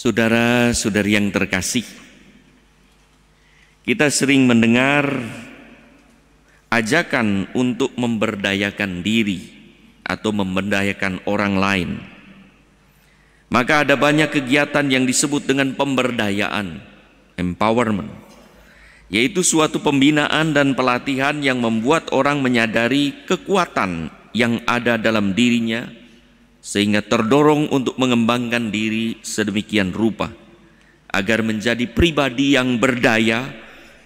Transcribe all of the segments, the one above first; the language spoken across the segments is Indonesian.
Saudara-saudari yang terkasih, kita sering mendengar ajakan untuk memberdayakan diri atau memberdayakan orang lain. Maka ada banyak kegiatan yang disebut dengan pemberdayaan, empowerment, yaitu suatu pembinaan dan pelatihan yang membuat orang menyadari kekuatan yang ada dalam dirinya sehingga terdorong untuk mengembangkan diri sedemikian rupa agar menjadi pribadi yang berdaya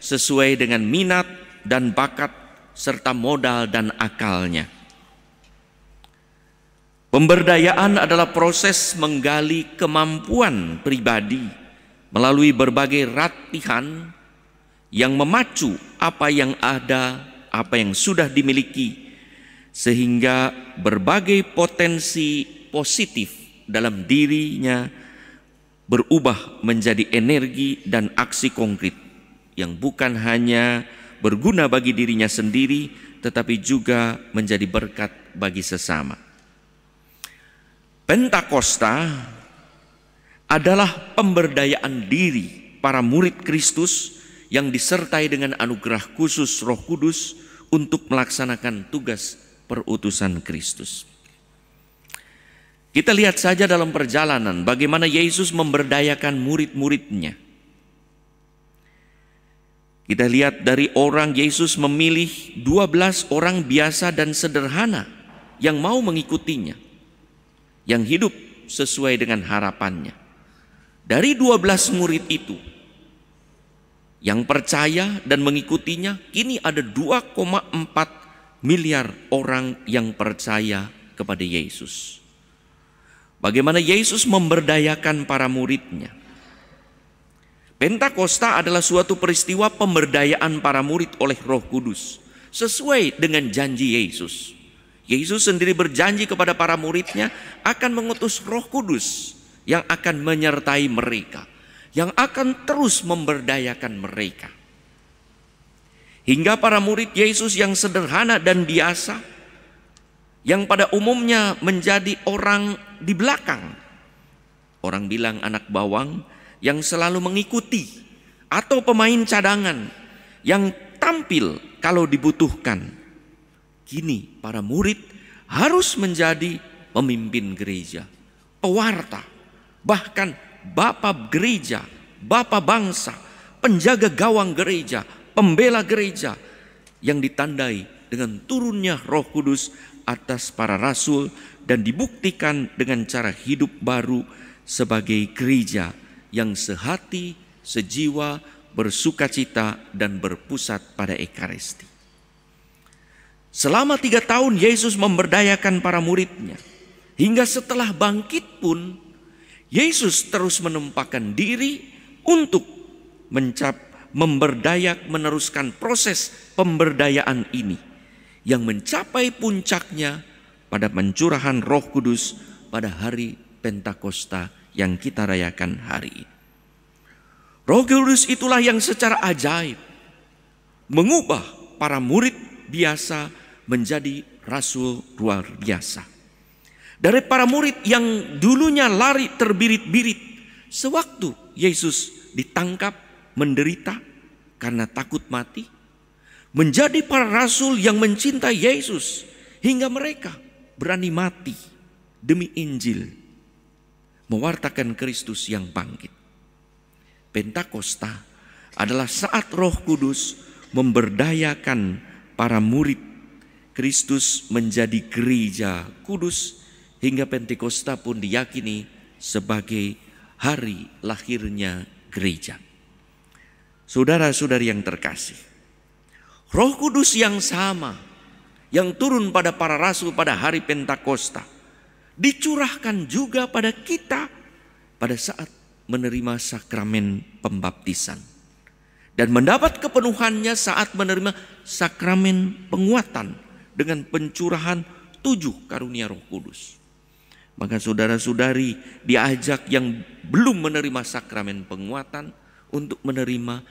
sesuai dengan minat dan bakat serta modal dan akalnya. Pemberdayaan adalah proses menggali kemampuan pribadi melalui berbagai latihan yang memacu apa yang ada, apa yang sudah dimiliki, sehingga berbagai potensi positif dalam dirinya berubah menjadi energi dan aksi konkret yang bukan hanya berguna bagi dirinya sendiri tetapi juga menjadi berkat bagi sesama. Pentakosta adalah pemberdayaan diri para murid Kristus yang disertai dengan anugerah khusus Roh Kudus untuk melaksanakan tugas perutusan Kristus. Kita lihat saja dalam perjalanan bagaimana Yesus memberdayakan murid-muridnya. Kita lihat dari orang Yesus memilih 12 orang biasa dan sederhana yang mau mengikutinya. Yang hidup sesuai dengan harapannya. Dari 12 murid itu yang percaya dan mengikutinya kini ada 2,4 miliar orang yang percaya kepada Yesus. Bagaimana Yesus memberdayakan para muridnya. Pentakosta adalah suatu peristiwa pemberdayaan para murid oleh Roh Kudus sesuai dengan janji Yesus. Yesus sendiri berjanji kepada para muridnya akan mengutus Roh Kudus yang akan menyertai mereka, yang akan terus memberdayakan mereka. Hingga para murid Yesus yang sederhana dan biasa, yang pada umumnya menjadi orang di belakang. Orang bilang anak bawang yang selalu mengikuti atau pemain cadangan yang tampil kalau dibutuhkan. Kini para murid harus menjadi pemimpin gereja, pewarta, bahkan bapak gereja, bapak bangsa, penjaga gawang gereja, pembela gereja yang ditandai dengan turunnya Roh Kudus atas para rasul dan dibuktikan dengan cara hidup baru sebagai gereja yang sehati, sejiwa, bersuka cita dan berpusat pada Ekaristi. Selama tiga tahun Yesus memberdayakan para muridnya. Hingga setelah bangkit pun, Yesus terus menempatkan diri untuk mencap memberdayak meneruskan proses pemberdayaan ini yang mencapai puncaknya pada pencurahan Roh Kudus pada hari Pentakosta yang kita rayakan hari ini. Roh Kudus itulah yang secara ajaib mengubah para murid biasa menjadi rasul luar biasa. Dari para murid yang dulunya lari terbirit-birit sewaktu Yesus ditangkap menderita karena takut mati, menjadi para rasul yang mencintai Yesus hingga mereka berani mati demi Injil, mewartakan Kristus yang bangkit. Pentakosta adalah saat Roh Kudus memberdayakan para murid Kristus menjadi gereja kudus hingga Pentakosta pun diyakini sebagai hari lahirnya gereja. Saudara-saudari yang terkasih, Roh Kudus yang sama yang turun pada para rasul pada hari Pentakosta dicurahkan juga pada kita pada saat menerima sakramen pembaptisan dan mendapat kepenuhannya saat menerima sakramen penguatan dengan pencurahan tujuh karunia Roh Kudus. Maka saudara-saudari diajak yang belum menerima sakramen penguatan untuk menerima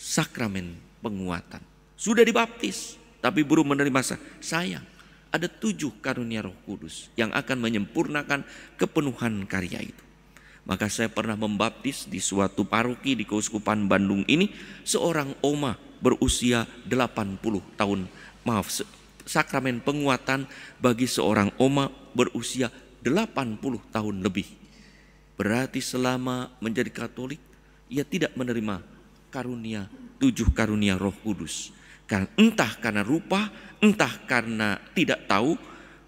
sakramen penguatan. Sudah dibaptis, tapi belum menerima sayang. Ada tujuh karunia roh kudus yang akan menyempurnakan kepenuhan karya itu. Maka saya pernah membaptis di suatu paroki di Keuskupan Bandung ini seorang oma berusia 80 tahun. Maaf, sakramen penguatan bagi seorang oma berusia 80 tahun lebih. Berarti selama menjadi Katolik ia tidak menerima karunia tujuh karunia Roh Kudus. karena Entah karena rupa, entah karena tidak tahu,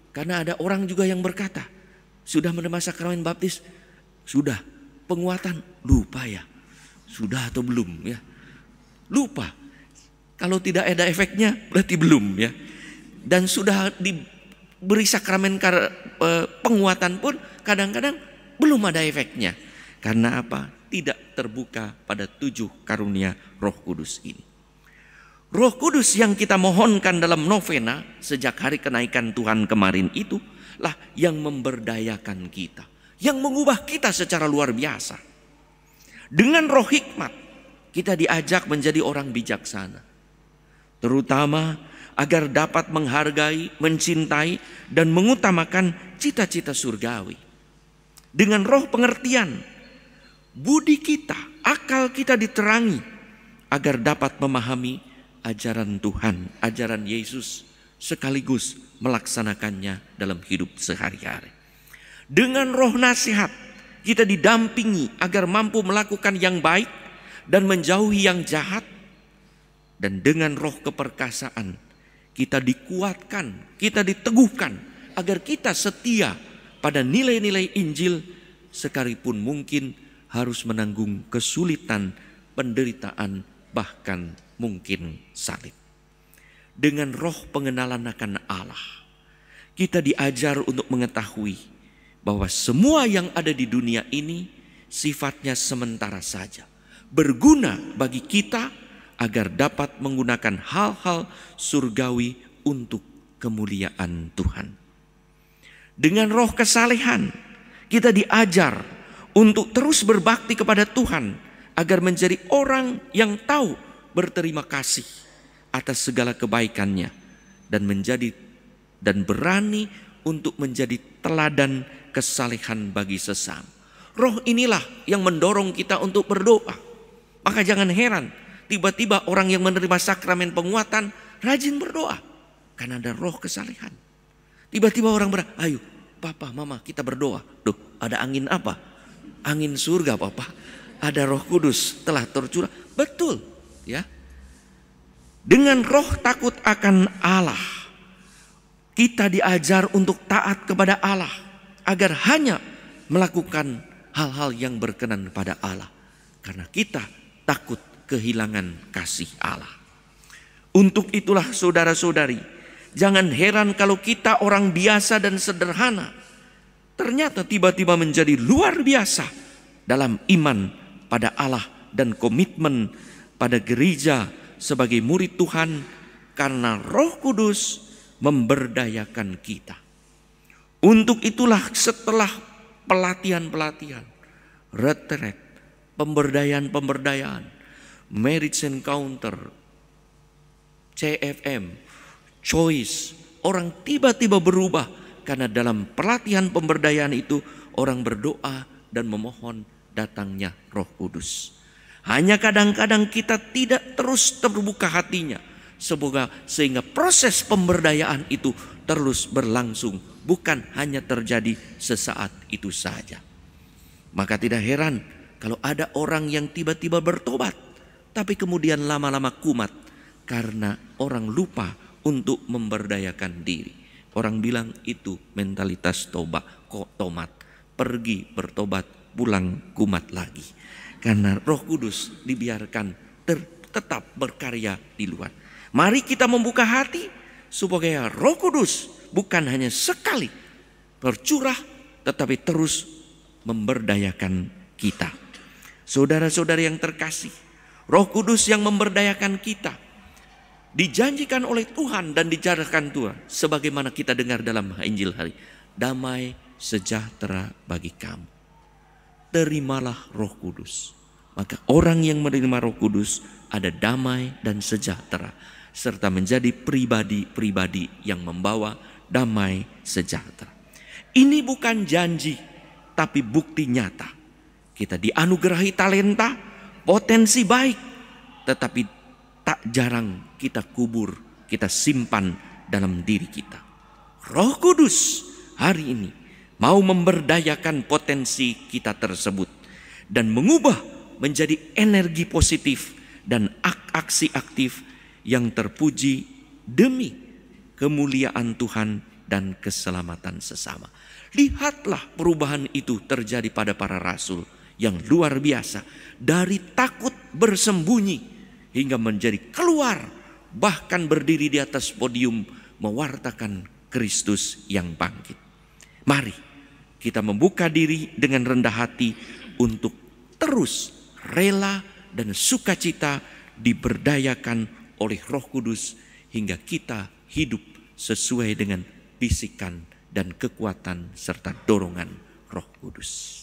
karena ada orang juga yang berkata, sudah menerima sakramen baptis, sudah penguatan, lupa ya. Sudah atau belum ya. Lupa. Kalau tidak ada efeknya berarti belum ya. Dan sudah diberi sakramen eh, penguatan pun kadang-kadang belum ada efeknya. Karena apa? tidak terbuka pada tujuh karunia Roh Kudus ini. Roh Kudus yang kita mohonkan dalam novena sejak hari kenaikan Tuhan kemarin itu lah yang memberdayakan kita, yang mengubah kita secara luar biasa. Dengan roh hikmat kita diajak menjadi orang bijaksana. Terutama agar dapat menghargai, mencintai dan mengutamakan cita-cita surgawi. Dengan roh pengertian budi kita, akal kita diterangi agar dapat memahami ajaran Tuhan, ajaran Yesus sekaligus melaksanakannya dalam hidup sehari-hari. Dengan roh nasihat, kita didampingi agar mampu melakukan yang baik dan menjauhi yang jahat. Dan dengan roh keperkasaan, kita dikuatkan, kita diteguhkan agar kita setia pada nilai-nilai Injil sekalipun mungkin harus menanggung kesulitan, penderitaan, bahkan mungkin salib. Dengan roh pengenalan akan Allah, kita diajar untuk mengetahui bahwa semua yang ada di dunia ini sifatnya sementara saja, berguna bagi kita agar dapat menggunakan hal-hal surgawi untuk kemuliaan Tuhan. Dengan roh kesalehan, kita diajar untuk terus berbakti kepada Tuhan agar menjadi orang yang tahu berterima kasih atas segala kebaikannya dan menjadi dan berani untuk menjadi teladan kesalehan bagi sesama. Roh inilah yang mendorong kita untuk berdoa. Maka jangan heran tiba-tiba orang yang menerima sakramen penguatan rajin berdoa karena ada roh kesalehan. Tiba-tiba orang berdoa, ayo papa, mama kita berdoa. Duh ada angin apa? angin surga Bapak, ada Roh Kudus telah tercurah. Betul, ya. Dengan roh takut akan Allah, kita diajar untuk taat kepada Allah agar hanya melakukan hal-hal yang berkenan pada Allah. Karena kita takut kehilangan kasih Allah. Untuk itulah saudara-saudari, jangan heran kalau kita orang biasa dan sederhana ternyata tiba-tiba menjadi luar biasa dalam iman pada Allah dan komitmen pada gereja sebagai murid Tuhan karena Roh Kudus memberdayakan kita. Untuk itulah setelah pelatihan-pelatihan, retret, pemberdayaan-pemberdayaan, marriage encounter, CFM, choice, orang tiba-tiba berubah karena dalam pelatihan pemberdayaan itu orang berdoa dan memohon datangnya Roh Kudus. Hanya kadang-kadang kita tidak terus terbuka hatinya semoga sehingga proses pemberdayaan itu terus berlangsung bukan hanya terjadi sesaat itu saja maka tidak heran kalau ada orang yang tiba-tiba bertobat tapi kemudian lama-lama kumat karena orang lupa untuk memberdayakan diri Orang bilang itu mentalitas toba, kok tomat. Pergi bertobat, pulang kumat lagi. Karena roh kudus dibiarkan ter, tetap berkarya di luar. Mari kita membuka hati supaya roh kudus bukan hanya sekali bercurah tetapi terus memberdayakan kita. Saudara-saudara yang terkasih, roh kudus yang memberdayakan kita dijanjikan oleh Tuhan dan dijarahkan Tuhan sebagaimana kita dengar dalam Injil hari damai sejahtera bagi kamu terimalah Roh Kudus maka orang yang menerima Roh Kudus ada damai dan sejahtera serta menjadi pribadi-pribadi yang membawa damai sejahtera ini bukan janji tapi bukti nyata kita dianugerahi talenta potensi baik tetapi tak jarang kita kubur, kita simpan dalam diri kita. Roh Kudus hari ini mau memberdayakan potensi kita tersebut dan mengubah menjadi energi positif dan aksi aktif yang terpuji demi kemuliaan Tuhan dan keselamatan sesama. Lihatlah perubahan itu terjadi pada para rasul yang luar biasa dari takut bersembunyi hingga menjadi keluar bahkan berdiri di atas podium mewartakan Kristus yang bangkit. Mari kita membuka diri dengan rendah hati untuk terus rela dan sukacita diberdayakan oleh Roh Kudus hingga kita hidup sesuai dengan bisikan dan kekuatan serta dorongan Roh Kudus.